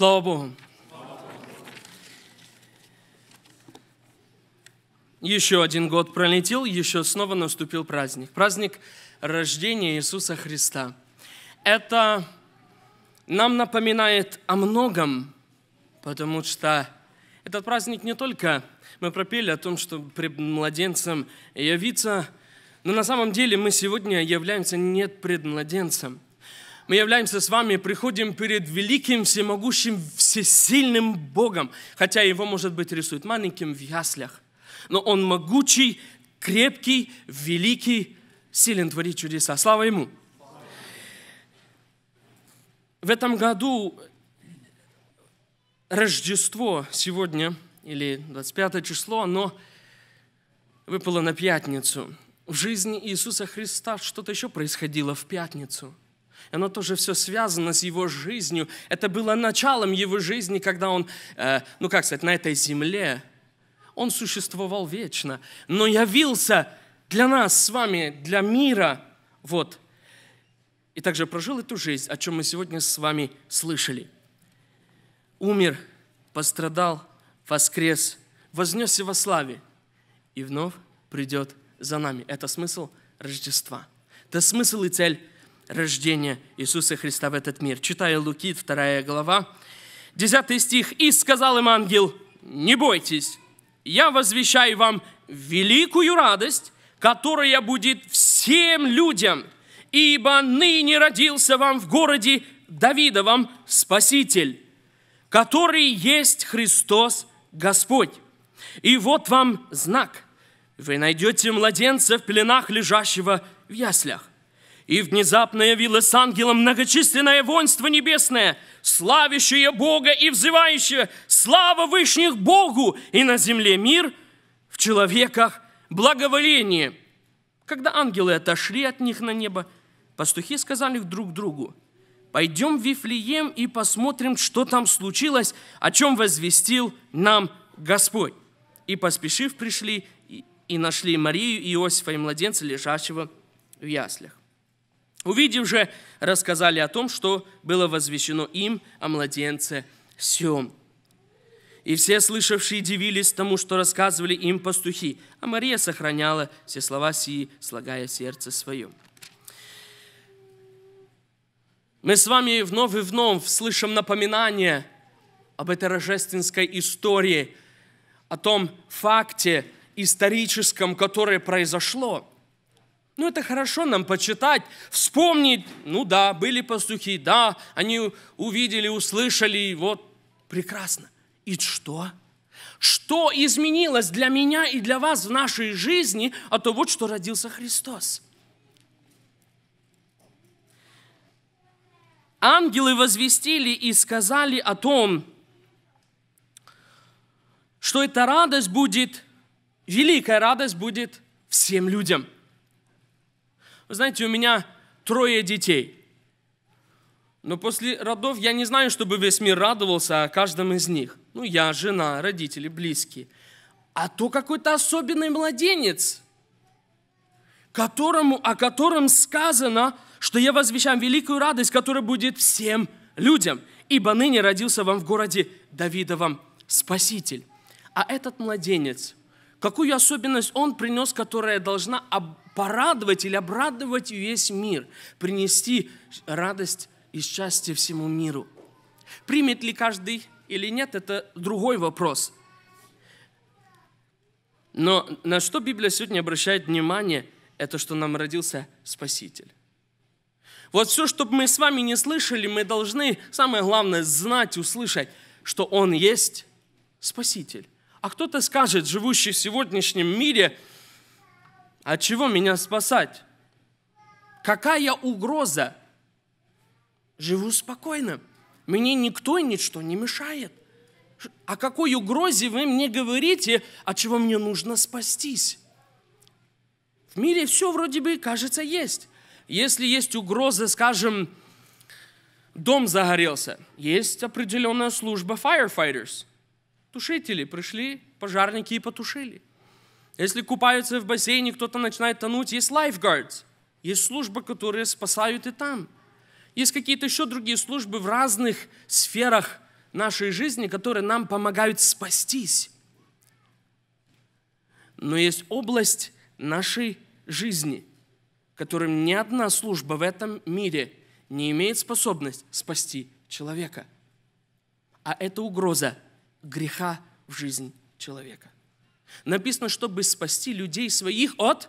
Слава Богу. Еще один год пролетел, еще снова наступил праздник. Праздник рождения Иисуса Христа. Это нам напоминает о многом, потому что этот праздник не только мы пропели о том, что пред младенцем явиться, но на самом деле мы сегодня являемся не пред младенцем – мы являемся с вами, приходим перед великим, всемогущим, всесильным Богом, хотя его, может быть, рисуют маленьким в яслях. Но он могучий, крепкий, великий, силен творить чудеса. Слава ему! В этом году Рождество сегодня, или 25 число, оно выпало на пятницу. В жизни Иисуса Христа что-то еще происходило в пятницу – оно тоже все связано с его жизнью. Это было началом его жизни, когда он, э, ну как сказать, на этой земле. Он существовал вечно, но явился для нас с вами, для мира. Вот. И также прожил эту жизнь, о чем мы сегодня с вами слышали. Умер, пострадал, воскрес, вознесся во славе и вновь придет за нами. Это смысл Рождества. Это смысл и цель рождения Иисуса Христа в этот мир. Читаю Луки, 2 глава, 10 стих. «И сказал им ангел, не бойтесь, я возвещаю вам великую радость, которая будет всем людям, ибо ныне родился вам в городе Давидовом Спаситель, который есть Христос Господь. И вот вам знак. Вы найдете младенца в пленах, лежащего в яслях. И внезапно явилось ангелом многочисленное воинство небесное, славящее Бога и взывающее «Слава Вышних Богу!» и на земле мир, в человеках благоволение. Когда ангелы отошли от них на небо, пастухи сказали друг другу, «Пойдем в Вифлеем и посмотрим, что там случилось, о чем возвестил нам Господь». И поспешив пришли и нашли Марию, и Иосифа и младенца, лежащего в яслях. Увидев же, рассказали о том, что было возвещено им о младенце Сем. И все слышавшие дивились тому, что рассказывали им пастухи, а Мария сохраняла все слова сии, слагая сердце свое. Мы с вами вновь и вновь слышим напоминание об этой рождественской истории, о том факте историческом, которое произошло – ну, это хорошо нам почитать, вспомнить. Ну да, были пастухи, да, они увидели, услышали, вот, прекрасно. И что? Что изменилось для меня и для вас в нашей жизни а от того, что родился Христос? Ангелы возвестили и сказали о том, что эта радость будет, великая радость будет всем людям – вы знаете, у меня трое детей. Но после родов я не знаю, чтобы весь мир радовался о каждом из них. Ну, я, жена, родители, близкие. А то какой-то особенный младенец, которому, о котором сказано, что я возвещаю великую радость, которая будет всем людям, ибо ныне родился вам в городе Давидовом Спаситель. А этот младенец, какую особенность он принес, которая должна порадовать или обрадовать весь мир, принести радость и счастье всему миру. Примет ли каждый или нет, это другой вопрос. Но на что Библия сегодня обращает внимание, это что нам родился Спаситель. Вот все, что мы с вами не слышали, мы должны, самое главное, знать, услышать, что Он есть Спаситель. А кто-то скажет, живущий в сегодняшнем мире – от а чего меня спасать? Какая угроза? Живу спокойно. Мне никто и ничто не мешает. О какой угрозе вы мне говорите, от чего мне нужно спастись? В мире все вроде бы, кажется, есть. Если есть угроза, скажем, дом загорелся, есть определенная служба firefighters. Тушители пришли, пожарники и потушили – если купаются в бассейне, кто-то начинает тонуть, есть lifeguards. Есть службы, которые спасают и там. Есть какие-то еще другие службы в разных сферах нашей жизни, которые нам помогают спастись. Но есть область нашей жизни, которым ни одна служба в этом мире не имеет способность спасти человека. А это угроза греха в жизнь человека. Написано, чтобы спасти людей своих от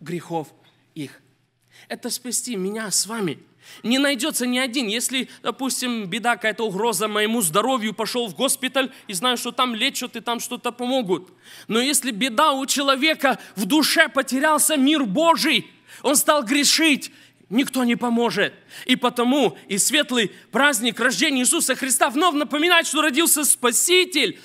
грехов их. Это спасти меня с вами. Не найдется ни один. Если, допустим, беда, какая-то угроза моему здоровью, пошел в госпиталь и знаю, что там лечат и там что-то помогут. Но если беда у человека, в душе потерялся мир Божий, он стал грешить, никто не поможет. И потому и светлый праздник рождения Иисуса Христа вновь напоминает, что родился Спаситель,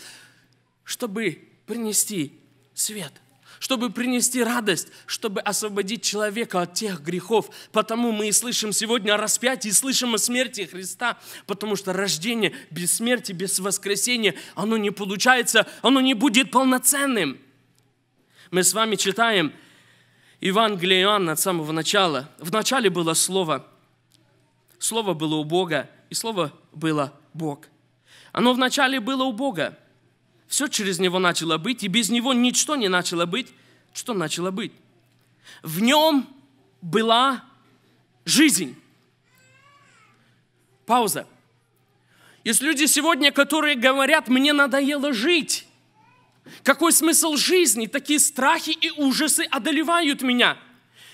чтобы принести свет, чтобы принести радость, чтобы освободить человека от тех грехов. Потому мы и слышим сегодня о распятии, и слышим о смерти Христа, потому что рождение без смерти, без воскресения, оно не получается, оно не будет полноценным. Мы с вами читаем Евангелие Иоанна от самого начала. В начале было Слово. Слово было у Бога, и Слово было Бог. Оно вначале было у Бога. Все через него начало быть, и без него ничто не начало быть, что начало быть. В нем была жизнь. Пауза. Есть люди сегодня, которые говорят, мне надоело жить. Какой смысл жизни? Такие страхи и ужасы одолевают меня.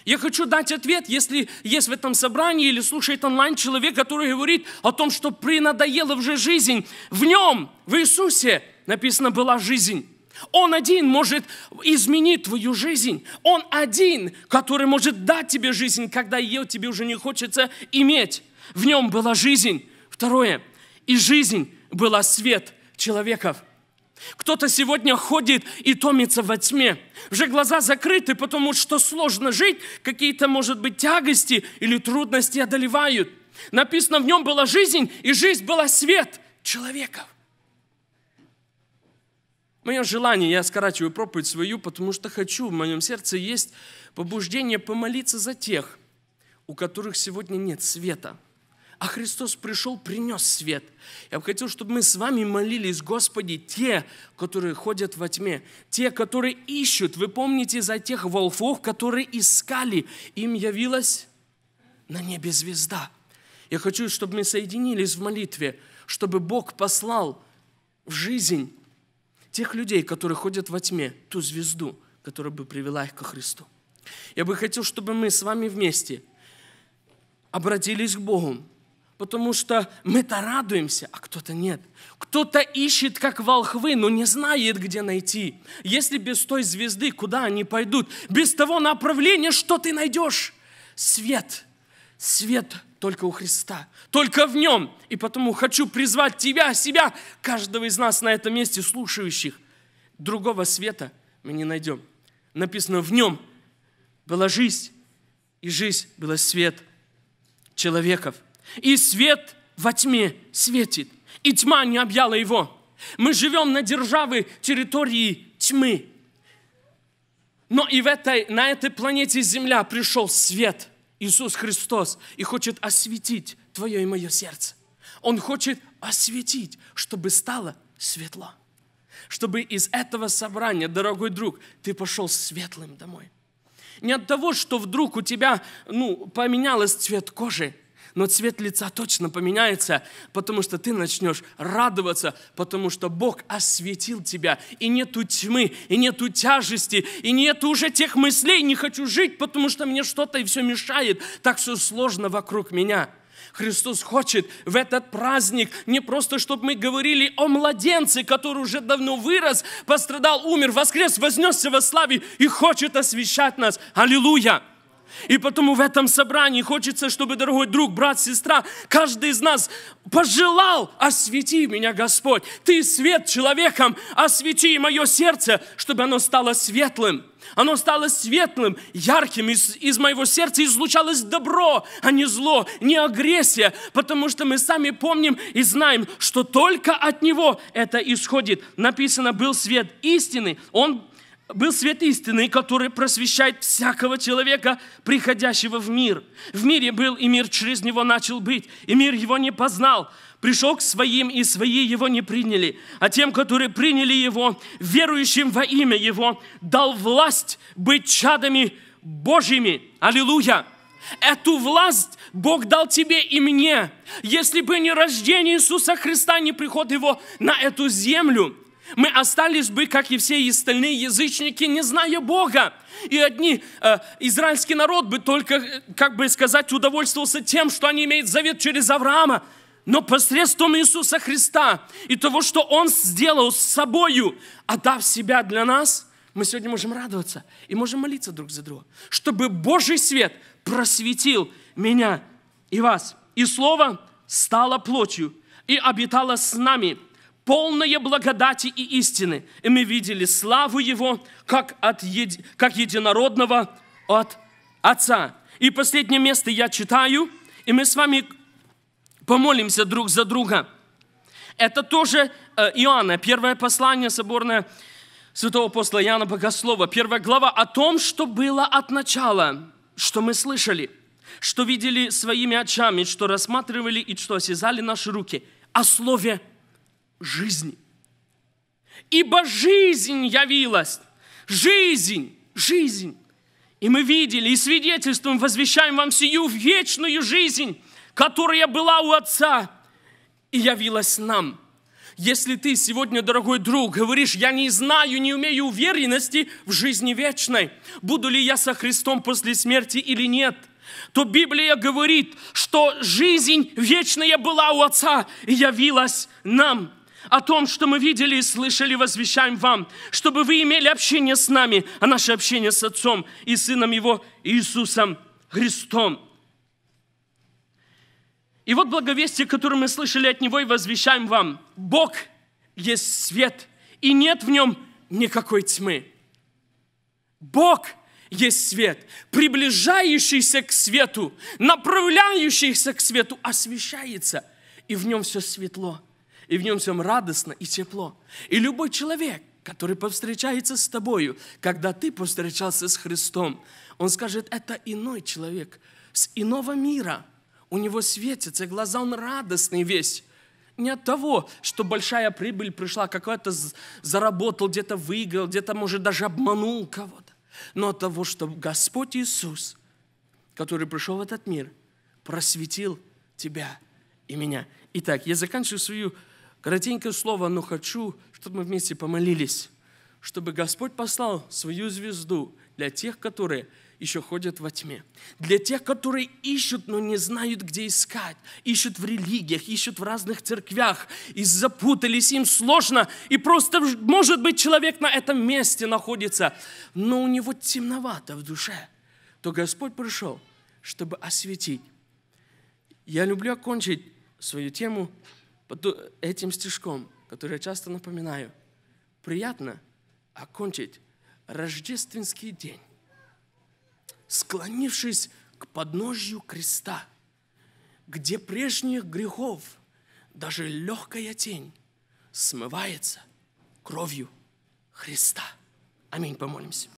Я хочу дать ответ, если есть в этом собрании или слушает онлайн человек, который говорит о том, что принадоела уже жизнь. В нем, в Иисусе, написано была жизнь. Он один может изменить твою жизнь. Он один, который может дать тебе жизнь, когда ее тебе уже не хочется иметь. В нем была жизнь. Второе. И жизнь была свет человеков. Кто-то сегодня ходит и томится во тьме. Уже глаза закрыты, потому что сложно жить. Какие-то, может быть, тягости или трудности одолевают. Написано, в нем была жизнь, и жизнь была свет человеков. Мое желание, я скорачиваю проповедь свою, потому что хочу, в моем сердце есть побуждение помолиться за тех, у которых сегодня нет света. А Христос пришел, принес свет. Я бы хотел, чтобы мы с вами молились, Господи, те, которые ходят во тьме, те, которые ищут. Вы помните за тех волфов, которые искали, им явилась на небе звезда. Я хочу, чтобы мы соединились в молитве, чтобы Бог послал в жизнь тех людей, которые ходят во тьме, ту звезду, которая бы привела их ко Христу. Я бы хотел, чтобы мы с вами вместе обратились к Богу, потому что мы-то радуемся, а кто-то нет. Кто-то ищет, как волхвы, но не знает, где найти. Если без той звезды, куда они пойдут? Без того направления, что ты найдешь? Свет – свет только у Христа, только в Нем. И потому хочу призвать тебя, себя, каждого из нас на этом месте, слушающих. Другого света мы не найдем. Написано, в Нем была жизнь, и жизнь была свет человеков. И свет во тьме светит, и тьма не объяла его. Мы живем на державы территории тьмы. Но и в этой, на этой планете Земля пришел свет – Иисус Христос и хочет осветить твое и мое сердце. Он хочет осветить, чтобы стало светло. Чтобы из этого собрания, дорогой друг, ты пошел светлым домой. Не от того, что вдруг у тебя ну, поменялось цвет кожи, но цвет лица точно поменяется, потому что ты начнешь радоваться, потому что Бог осветил тебя, и нету тьмы, и нету тяжести, и нету уже тех мыслей, не хочу жить, потому что мне что-то и все мешает, так все сложно вокруг меня. Христос хочет в этот праздник не просто, чтобы мы говорили о младенце, который уже давно вырос, пострадал, умер, воскрес, вознесся во славе и хочет освещать нас. Аллилуйя! И потому в этом собрании хочется, чтобы, дорогой друг, брат, сестра, каждый из нас пожелал, освети меня, Господь. Ты свет человеком, освети мое сердце, чтобы оно стало светлым. Оно стало светлым, ярким, из, из моего сердца излучалось добро, а не зло, не агрессия, потому что мы сами помним и знаем, что только от Него это исходит. Написано, был свет истины, Он был свет истины, который просвещает всякого человека, приходящего в мир. В мире был, и мир через него начал быть, и мир его не познал. Пришел к своим, и свои его не приняли. А тем, которые приняли его, верующим во имя его, дал власть быть чадами Божьими. Аллилуйя! Эту власть Бог дал тебе и мне. Если бы не рождение Иисуса Христа, не приход Его на эту землю, мы остались бы, как и все остальные язычники, не зная Бога. И одни, э, израильский народ бы только, э, как бы сказать, удовольствовался тем, что они имеют завет через Авраама. Но посредством Иисуса Христа и того, что Он сделал с собою, отдав себя для нас, мы сегодня можем радоваться и можем молиться друг за друга, чтобы Божий свет просветил меня и вас. И Слово стало плотью и обитало с нами – полное благодати и истины. И мы видели славу Его, как, от еди, как единородного от Отца. И последнее место я читаю, и мы с вами помолимся друг за друга. Это тоже э, Иоанна, первое послание соборное святого апостола Иоанна Богослова, первая глава о том, что было от начала, что мы слышали, что видели своими очами, что рассматривали и что осязали наши руки, о слове жизни. Ибо жизнь явилась, жизнь, жизнь. И мы видели, и свидетельством возвещаем вам сию вечную жизнь, которая была у Отца и явилась нам. Если ты сегодня, дорогой друг, говоришь, я не знаю, не умею уверенности в жизни вечной, буду ли я со Христом после смерти или нет – то Библия говорит, что жизнь вечная была у Отца и явилась нам о том, что мы видели и слышали, возвещаем вам, чтобы вы имели общение с нами, а наше общение с Отцом и Сыном Его Иисусом Христом. И вот благовестие, которое мы слышали от Него и возвещаем вам. Бог есть свет, и нет в Нем никакой тьмы. Бог есть свет, приближающийся к свету, направляющийся к свету, освещается, и в нем все светло – и в нем всем радостно и тепло. И любой человек, который повстречается с тобою, когда ты повстречался с Христом, он скажет, это иной человек, с иного мира. У него светятся глаза, он радостный весь. Не от того, что большая прибыль пришла, какой-то заработал, где-то выиграл, где-то, может, даже обманул кого-то. Но от того, что Господь Иисус, который пришел в этот мир, просветил тебя и меня. Итак, я заканчиваю свою Коротенькое слово, но хочу, чтобы мы вместе помолились, чтобы Господь послал свою звезду для тех, которые еще ходят во тьме. Для тех, которые ищут, но не знают, где искать. Ищут в религиях, ищут в разных церквях. И запутались, им сложно. И просто, может быть, человек на этом месте находится, но у него темновато в душе. То Господь пришел, чтобы осветить. Я люблю окончить свою тему этим стишком, который я часто напоминаю, приятно окончить рождественский день, склонившись к подножью креста, где прежних грехов даже легкая тень смывается кровью Христа. Аминь, помолимся.